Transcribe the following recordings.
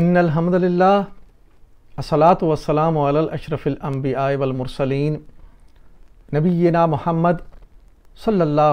इन अलहमदिल्ला असलात वसलाम अशरफ़िलम्बिया वलमरसलिन ना मोहम्मद सल्ला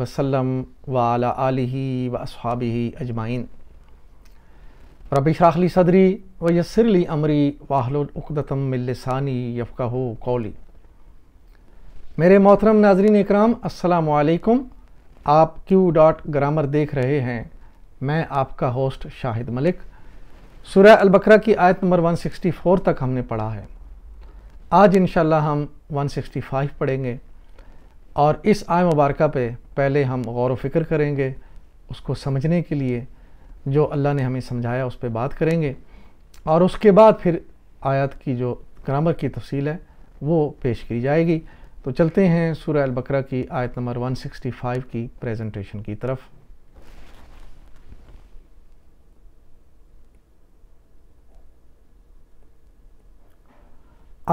वसलम वाला व असहाबी अजमाइन शाखली सदरी व यसरली अमरी वाहलतम मिलसानी यफ़ा कौली मेरे मोहतरम नाजरीन इकराम असलकुम आप क्यू डॉट ग्रामर देख रहे हैं मैं आपका होस्ट शाहिद मलिक सूर्य अलबकरा की आयत नंबर 164 तक हमने पढ़ा है आज इन हम 165 पढ़ेंगे और इस आय मुबारक पे पहले हम गौर फिक्र करेंगे उसको समझने के लिए जो अल्लाह ने हमें समझाया उस पर बात करेंगे और उसके बाद फिर आयत की जो ग्रामर की तफसील है वो पेश की जाएगी तो चलते हैं सूर्य अलबकरा की आयत नंबर 165 की प्रेजेंटेशन की तरफ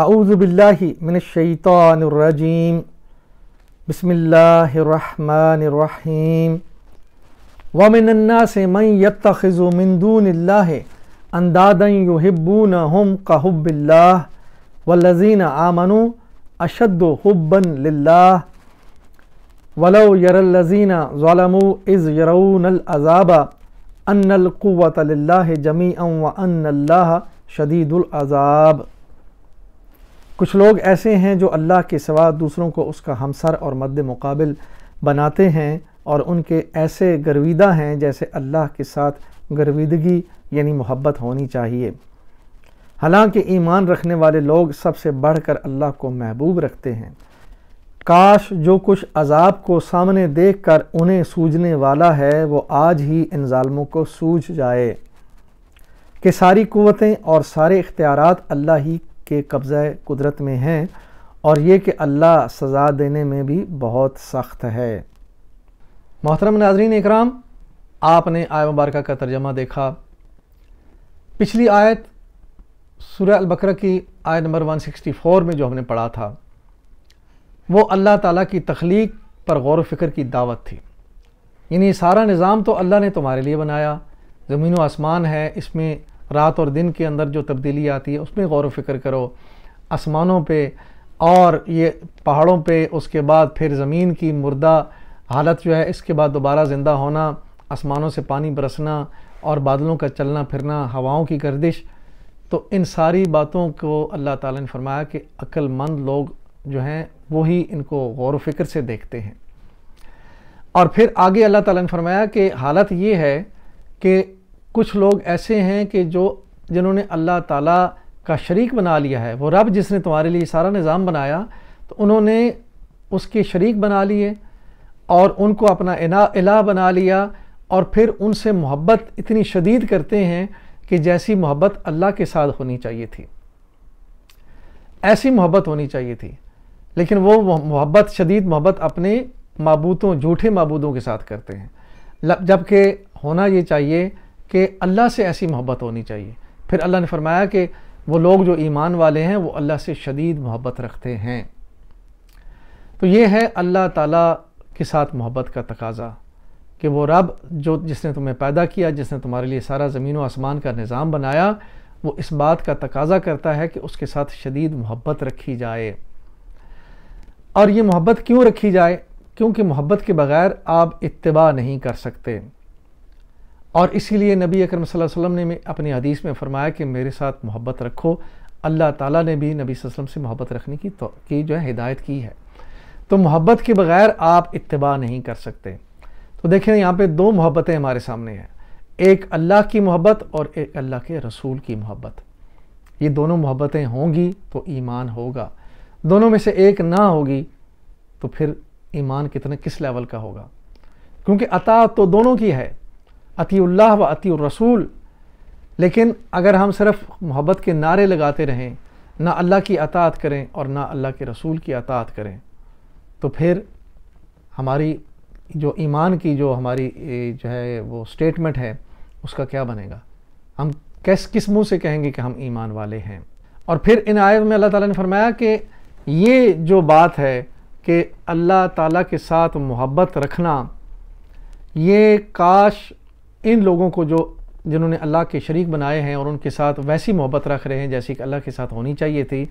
आऊज़बिल्लाशैतरजीम बसमीम वमिनन्ना से मैं यतखज़ुमिंदून अंदादन युहिब्बून हम कहब्बिल्ला व लजीन आमनु अशद हब्बन लिल्ला वलो यरल्लजीन ज़ालमू इज़ यरऊनल अज़ाबा अन्नल कुव्वत लिल्लाह जमीअन व अन्नल्लाह शदीदुल अज़ाब कुछ लोग ऐसे हैं जो अल्लाह के सवा दूसरों को उसका हमसर और मद्द मुकाबिल बनाते हैं और उनके ऐसे गर्विदा हैं जैसे अल्लाह के साथ गर्विदगी यानी मोहब्बत होनी चाहिए हालांकि ईमान रखने वाले लोग सबसे बढ़कर अल्लाह को महबूब रखते हैं काश जो कुछ अजाब को सामने देख कर उन्हें सूझने वाला है वो आज ही इन ालमों को सूझ जाए कि सारी कुतें और सारे इख्तियार अल्लाह ही के कब्ज़े कुदरत में हैं और ये कि अल्लाह सज़ा देने में भी बहुत सख्त है मोहतरम नाजरीन इकराम आपने आय मुबारक का तर्जमा देखा पिछली आयत सूर्य अलबकर की आयत नंबर 164 में जो हमने पढ़ा था वो अल्लाह ताला की तख्लीक पर गौर फिक्र की दावत थी यानी सारा निज़ाम तो अल्लाह ने तुम्हारे लिए बनाया ज़मीन व आसमान है इसमें रात और दिन के अंदर जो तब्दीली आती है उसमें गौर फिक्र करो आसमानों पे और ये पहाड़ों पे उसके बाद फिर ज़मीन की मुर्दा हालत जो है इसके बाद दोबारा ज़िंदा होना आसमानों से पानी बरसना और बादलों का चलना फिरना हवाओं की गर्दिश तो इन सारी बातों को अल्लाह ताला ने फरमाया कि अक्लमंद लोग जो हैं वो ही इनको गौर फिक्र से देखते हैं और फिर आगे अल्लाह ताला ने फरमाया कि हालत ये है कि कुछ लोग ऐसे हैं कि जो जिन्होंने अल्लाह ताला का शरीक बना लिया है वो रब जिसने तुम्हारे लिए सारा निज़ाम बनाया तो उन्होंने उसके शरीक बना लिए और उनको अपना इना इला बना लिया और फिर उनसे मोहब्बत इतनी शदीद करते हैं कि जैसी मोहब्बत अल्लाह के साथ होनी चाहिए थी ऐसी मोहब्बत होनी चाहिए थी लेकिन वो मोहब्बत शदीद मोहब्बत अपने मबूतों झूठे मबूदों के साथ करते हैं जबकि होना ये चाहिए कि अल्लाह से ऐसी मोहब्बत होनी चाहिए फिर अल्लाह ने फरमाया कि वो लोग जो ईमान वाले हैं वो अल्लाह से शदीद मोहब्बत रखते हैं तो ये है अल्लाह ताला के साथ मोहब्बत का तकाजा कि वो रब जो जिसने तुम्हें पैदा किया जिसने तुम्हारे लिए सारा ज़मीन व आसमान का निज़ाम बनाया वो इस बात का तकाजा करता है कि उसके साथ शदीद मोहब्बत रखी जाए और ये मोहब्बत क्यों रखी जाए क्योंकि मोहब्बत के बग़ैर आप इत्तबा नहीं कर सकते और इसीलिए नबी अकरम वसल्लम ने अपनी हदीस में फरमाया कि मेरे साथ मोहब्बत रखो अल्लाह ताला ने भी नबी वसल्लम से मोहब्बत रखने की तो की जो है हिदायत की है तो मोहब्बत के बगैर आप इतबा नहीं कर सकते तो देखें यहाँ पे दो मोहब्बतें हमारे सामने हैं एक अल्लाह की मोहब्बत और एक अल्लाह के रसूल की मोहब्बत ये दोनों मोहब्बतें होंगी तो ईमान होगा दोनों में से एक ना होगी तो फिर ईमान कितने किस लेवल का होगा क्योंकि अता तो दोनों की है अतील्ला व अती रसूल लेकिन अगर हम सिर्फ मोहब्बत के नारे लगाते रहें ना अल्लाह की अतात करें और ना अल्लाह के रसूल की अतात करें तो फिर हमारी जो ईमान की जो हमारी जो है वो स्टेटमेंट है उसका क्या बनेगा हम किस किस मुँह से कहेंगे कि हम ईमान वाले हैं और फिर इन आयत में अल्लाह ताला ने फरमाया कि ये जो बात है कि अल्लाह ताला के साथ मोहब्बत रखना ये काश इन लोगों को जो जिन्होंने अल्लाह के शरीक बनाए हैं और उनके साथ वैसी मोहब्बत रख रहे हैं जैसी कि अल्लाह के साथ होनी चाहिए थी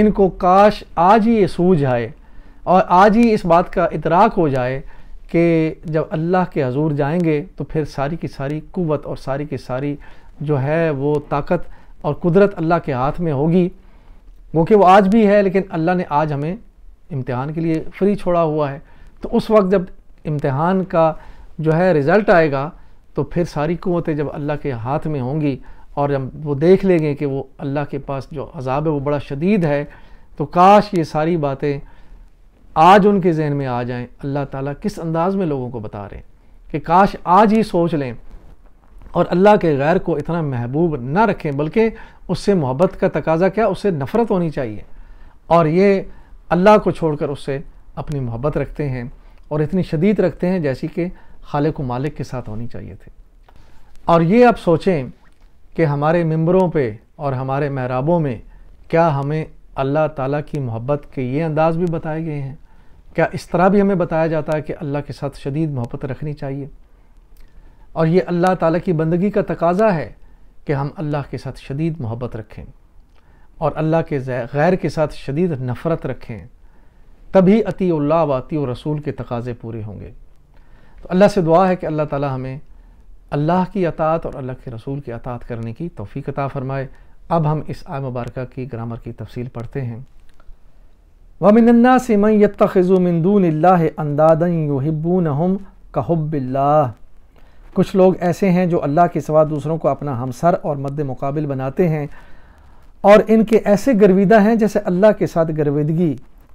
इनको काश आज ही ये सूझ आए और आज ही इस बात का इतराक हो जाए कि जब अल्लाह के हजूर जाएंगे तो फिर सारी की सारी कुवत और सारी की सारी जो है वो ताकत और कुदरत अल्लाह के हाथ में होगी वो कि वो आज भी है लेकिन अल्लाह ने आज हमें इम्तहान के लिए फ्री छोड़ा हुआ है तो उस वक्त जब इम्तहान का जो है रिज़ल्ट आएगा तो फिर सारी कुतें जब अल्लाह के हाथ में होंगी और जब वो देख लेंगे कि वो अल्लाह के पास जो अजाब है वो बड़ा शदीद है तो काश ये सारी बातें आज उनके जहन में आ जाएं अल्लाह ताला किस अंदाज़ में लोगों को बता रहे हैं कि काश आज ही सोच लें और अल्लाह के गैर को इतना महबूब ना रखें बल्कि उससे मोहब्बत का तकाजा क्या उससे नफ़रत होनी चाहिए और ये अल्लाह को छोड़कर उससे अपनी मोहब्बत रखते हैं और इतनी शदीद रखते हैं जैसी कि खालिक मालिक के साथ होनी चाहिए थी और ये आप सोचें कि हमारे मंबरों पे और हमारे महराबों में क्या हमें अल्लाह ताला की मोहब्बत के ये अंदाज़ भी बताए गए हैं क्या इस तरह भी हमें बताया जाता है कि अल्लाह के साथ शदीद मोहब्बत रखनी चाहिए और ये अल्लाह ताला की बंदगी का तकाजा है कि हम अल्लाह के साथ शदीद मोहब्बत रखें और अल्लाह के गैर के साथ शदीद नफ़रत रखें तभी अतील्ला व अती रसूल के तकाज़े पूरे होंगे तो अल्लाह से दुआ है कि अल्लाह ताला हमें अल्लाह की अतात और अल्लाह के रसूल की अतात करने की तोफ़ी अता फ़रमाए अब हम इस आय मुबारक की ग्रामर की तफसील पढ़ते हैं वमिनन्ना सिमन यतखजुमिंदून अंदादन हम कुछ लोग ऐसे हैं जो अल्लाह के सिवा दूसरों को अपना हमसर और मद्द मुकाबिल बनाते हैं और इनके ऐसे गर्विदा हैं जैसे अल्लाह के साथ गर्विदगी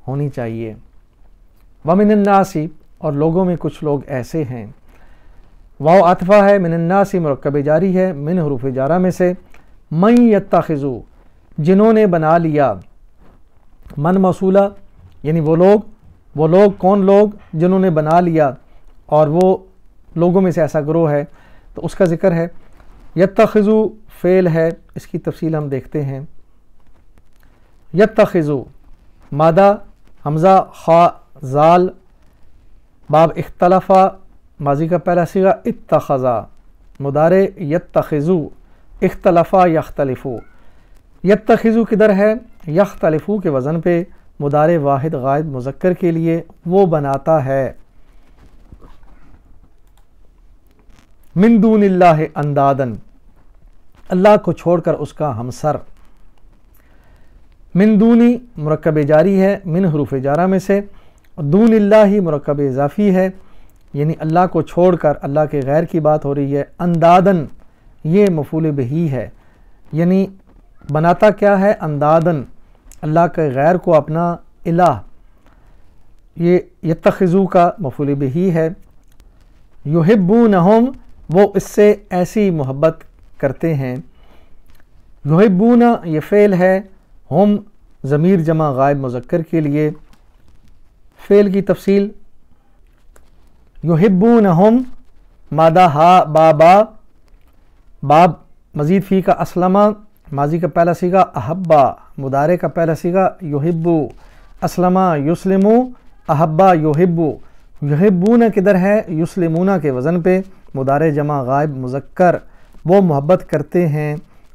होनी चाहिए वमिनन्नासी और लोगों में कुछ लोग ऐसे हैं वाह अतफ़ा है मिनन्ना से मरकब जारी है मिन हरूफ जारा में से मई यत्ताखज़ू जिन्होंने बना लिया मन मसूला यानी वो लोग वो लोग कौन लोग जिन्होंने बना लिया और वो लोगों में से ऐसा ग्रोह है तो उसका ज़िक्र है यत्तखज़ू फ़ेल है इसकी तफसील हम देखते हैं यत्तखज़ू मादा हमज़ा खा जाल बाब इख्तलफा माजी का पहला सिगा मुदार मुदारे तखजु इख्तलफा यख्तलफ़ू यतखज़ू किधर है तलिफु के वज़न पे मुदारे वाहिद गायद मुजक्कर के लिए वो बनाता है मिंदून अंदादन अल्लाह को छोड़कर उसका हमसर मिंदूनी मरकब जारी है मिन हरूफ जारा में से और दून ला ही मरकब इजाफ़ी है यानी अल्लाह को छोड़ कर अल्लाह के गैर की बात हो रही है अंदादन ये मफूल बही है यानी बनाता क्या है अंदादन अल्लाह के गैर को अपना अला ये यतखज़ू का मफूल बही है युहिबू नहम वो इससे ऐसी मोहब्बत करते हैं न ये फ़ेल है हम ज़मीर जमा गायब मुजक्र के लिए फ़ेल की तफसील न हम मादा हा बाबा बाब मजीद फ़ी का असलमा माजी का पहला सीगा अहब्बा मुदारे का पहला सीगा युहिब्बू असलमा युसलमु अहब्बा युहिब्बू युहिब्बूना किधर है युसलमुना के वज़न पे मुदारे जमा गायब मुजक्कर वो मोहब्बत करते हैं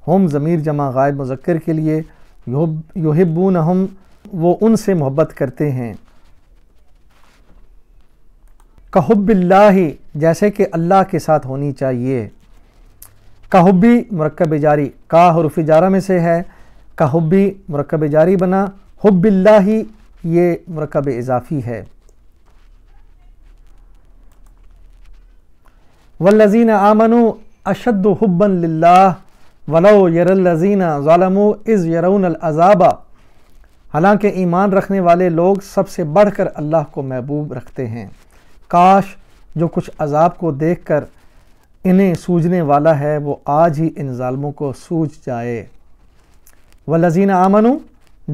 हम ज़मीर जमा गायब मुजक्कर के लिए न हम वो उनसे मोहब्बत करते हैं कहब्बिल्ला जैसे कि अल्लाह के साथ होनी चाहिए कहब्बी मरकब जारी का हरफ जारा में से है कहुबी मरकब जारी बना हब्बिल्ला ये मरकब इजाफ़ी है वल्लजीन आमनु अशद हब्बन लाला वलो यरल्लजीन ालमु इज़ यरउन अज़ाबा हालांकि ईमान रखने वाले लोग सबसे बढ़कर अल्लाह को महबूब रखते हैं काश जो कुछ अजाब को देख कर इन्हें सूझने वाला है वो आज ही इन ालमों को सूझ जाए व लजीन आमनु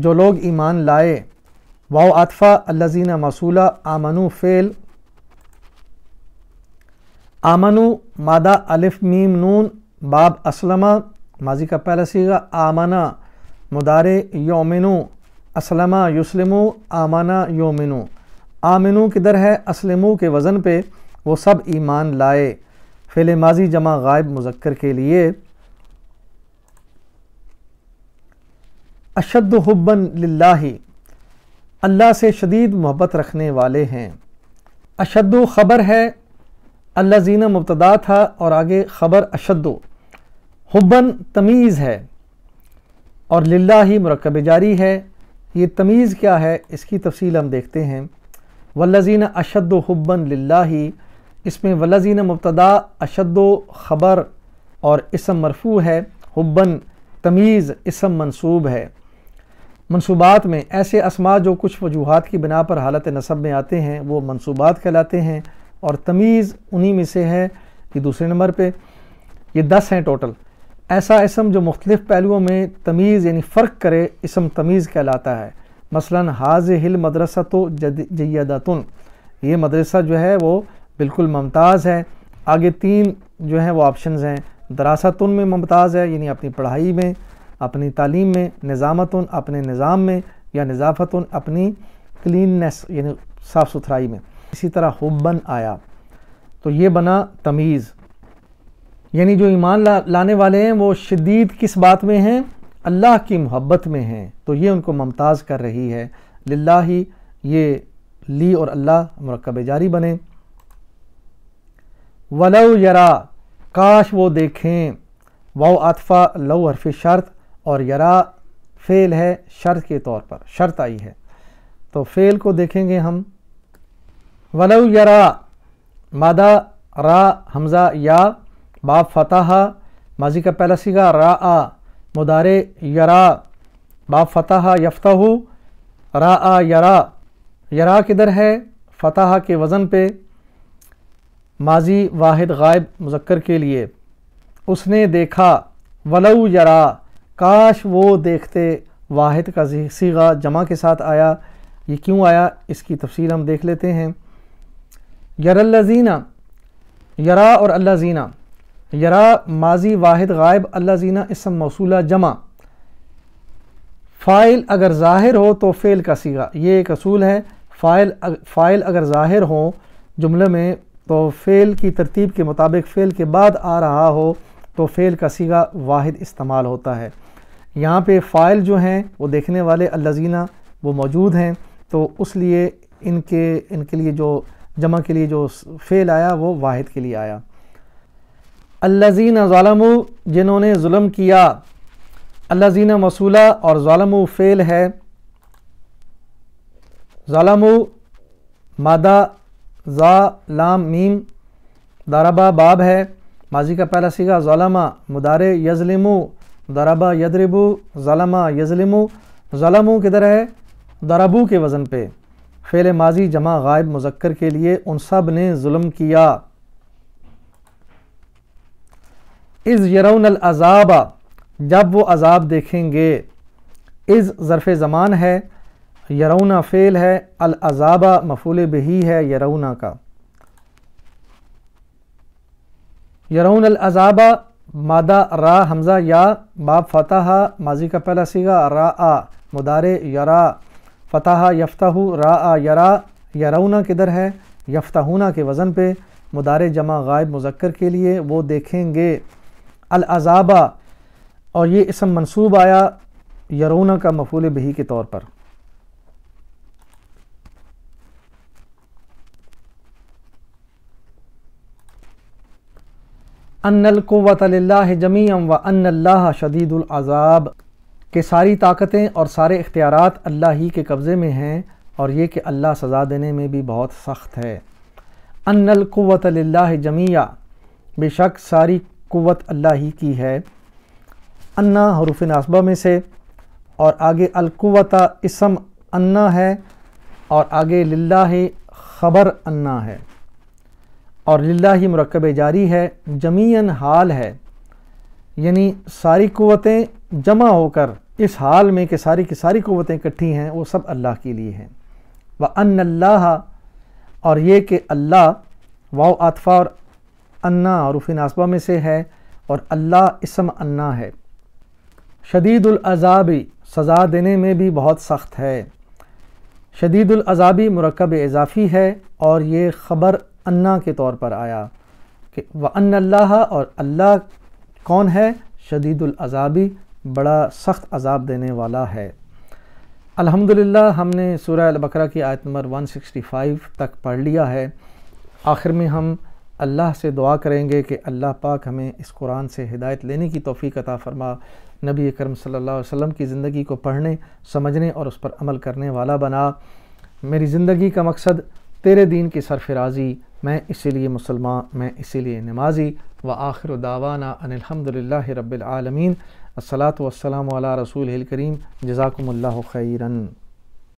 जो लोग ईमान लाए वाओ आतफ़ा लजीन मसूला आमनु फ़ेल आमनु मादा अलिफ मीम नून बाब असलमा माजी का पहला सीगा आमाना मुदारे योमिनु असलमा युसलमु आमाना योमिनु आमिनू किधर है असलमु के वज़न पे वो सब ईमान लाए फ़िल माजी जमा गायब मुजक्कर के लिए अशद हब्बन लाही अल्लाह से शदीद मोहब्बत रखने वाले हैं अशद ख़बर है अल्ला जीना मुबतदा था और आगे ख़बर अशद हब्बन तमीज़ है और लिल्ला ही मरकब जारी है ये तमीज़ क्या है इसकी तफसील हम देखते हैं वल्लजीन अशद हब्बन लाही इसमें वलजीन मुबतदा अशद ख़बर और इसम मरफू है हब्बन तमीज़ इसम मनसूब है मनसूबात में ऐसे असमा जो कुछ वजूहत की बिना पर हालत नसब में आते हैं वो मनसूबात कहलाते हैं और तमीज़ उन्हीं में से है ये दूसरे नंबर पर ये दस हैं टोटल ऐसा इसम जो मुख्तलिफ़ पहलुओं में तमीज़ यानी फ़र्क करे इसम तमीज़ कहलाता है मसला हाज हिल मदरसा तो जैदातुन ये मदरसा जो है वो बिल्कुल ममताज़ है आगे तीन जो हैं वो ऑप्शन हैं दरासतुन में ममताज़ है यानी अपनी पढ़ाई में अपनी तालीम में निज़ामतुन अपने निज़ाम में या नज़ाफ़तुन अपनी क्लीननेस यानी साफ़ सुथराई में इसी तरह हुबन आया तो ये बना तमीज़ यानी जो ईमान ला, लाने वाले हैं वो शदीद किस बात में हैं अल्लाह की मोहब्बत में हैं तो ये उनको ममताज़ कर रही है लाला ही ये ली और अल्लाह मरकब जारी बने वलो यरा काश वो देखें वाओ आतफ़ा लो हरफ शर्त और यरा फ़ेल है शर्त के तौर पर शर्त आई है तो फ़ेल को देखेंगे हम वलो यरा मादा रा हमज़ा या बाप फतेहा माजी का पहला सीगा रा आ मुदारे यरा बा फ़तः यफ्तहु रा आ यरा यरा किधर है फ़तः के वज़न पे माजी वाहिद गायब मुजक्कर के लिए उसने देखा वलऊ यरा काश वो देखते वाहिद का सीगा जमा के साथ आया ये क्यों आया इसकी तफसीर हम देख लेते हैं यरल्लाजीना यरा और अल्लाजीना यरा माजी वाहिद गायब जीना इसम मौसूला जमा फ़ाइल अगर ज़ाहिर हो तो फ़ेल का सीगा ये एक असूल है फ़ाइल अग, फ़ाइल अगर ज़ाहिर हो जुमले में तो फ़ेल की तरतीब के मुताबिक फ़ेल के बाद आ रहा हो तो फ़ेल का सीगा वाहिद इस्तेमाल होता है यहाँ पे फ़ाइल जो हैं वो देखने वाले अल्लाजीना वो मौजूद हैं तो उस लिए इनके इनके लिए जो जमा के लिए जो फ़ेल आया वो वाहिद के लिए आया अल्लाजीन ालम जिन्होंने जुल्म किया अल्लाजीन मसूला और ालम फ़ेल है ालम मादा ज़ा लाम मीम दाराबा बाब है माजी का पहला सीगा ालमा मुदारे यजलिमु दाराबा यदरबु ालमा यजलिमु ालमू किधर है दरबू के वज़न पे फ़ेल माजी जमा गायब मुजक्कर के लिए उन सब ने जुल्म किया इज़ यरौन अज़ाबा जब वो अज़ाब देखेंगे इज़ ज़रफ़ ज़मान है यरौना फ़ेल है अजाबा मफूल बही है यरौना का यरौन अज़ाबा मादा रा हमज़ा या बाप फ़तः माजी का पहला सीगा रा आ मुदारे यरा फतह यफ्ताहू रा आ यरा यरौना किधर है यफ्ताहूना के वज़न पे मुदारे जमा गायब मुजक्र के लिए वो देखेंगे अलअाबा और ये इसम मनसूब आया यरोना का मफूल बही के तौर पर अनलकुवतल्ला जमी अम व अनल्ला शदीदुलज़ाब के सारी ताकतें और सारे इख्तियार अल्लाह ही के कब्ज़े में हैं और ये कि अल्लाह सज़ा देने में भी बहुत सख्त है अनलकुवतल्ला जमिया बेशक सारी क़वत अल्लाह ही की है अन्ना हरूफ नासबा में से और आगे अलकुवता इसम अन्ना है और आगे लिल्ला ख़बर अन्ना है और लिल्ला ही मरकब जारी है जमीन हाल है यानी सारी क़वतें जमा होकर इस हाल में कि सारी की सारी क़वतें इकट्ठी हैं वो सब अल्लाह के लिए हैं व अन और ये कि अल्लाह वाह आतफ़ा और अन्ना उफिन आसबा में से है और अल्लाह इसम अन्ना है शदीदुलज़ाबी सज़ा देने में भी बहुत सख्त है शदीदुलज़ाबी मरकब इजाफ़ी है और ये ख़बर अन्ना के तौर पर आया कि व अन्ला और अल्लाह कौन है शदीदुलज़ाबी बड़ा सख्त अजाब देने वाला है अल्हम्दुलिल्लाह हमने सूरह बकरा की आयत नंबर 165 तक पढ़ लिया है आखिर में हम अल्लाह से दुआ करेंगे कि अल्लाह पाक हमें इस कुरान से हिदायत लेने की तौफीक अता फ़रमा नबी करम सल्लल्लाहु अलैहि वसल्लम की ज़िंदगी को पढ़ने समझने और उस पर अमल करने वाला बना मेरी ज़िंदगी का मकसद तेरे दीन की सरफराजी मैं इसीलिए मुसलमान मैं इसीलिए नमाजी व आखिर दावाना अनिलहमदिल्ला रबालमीन असलात वसलम रसूल करीम जजाकम्ला खैरन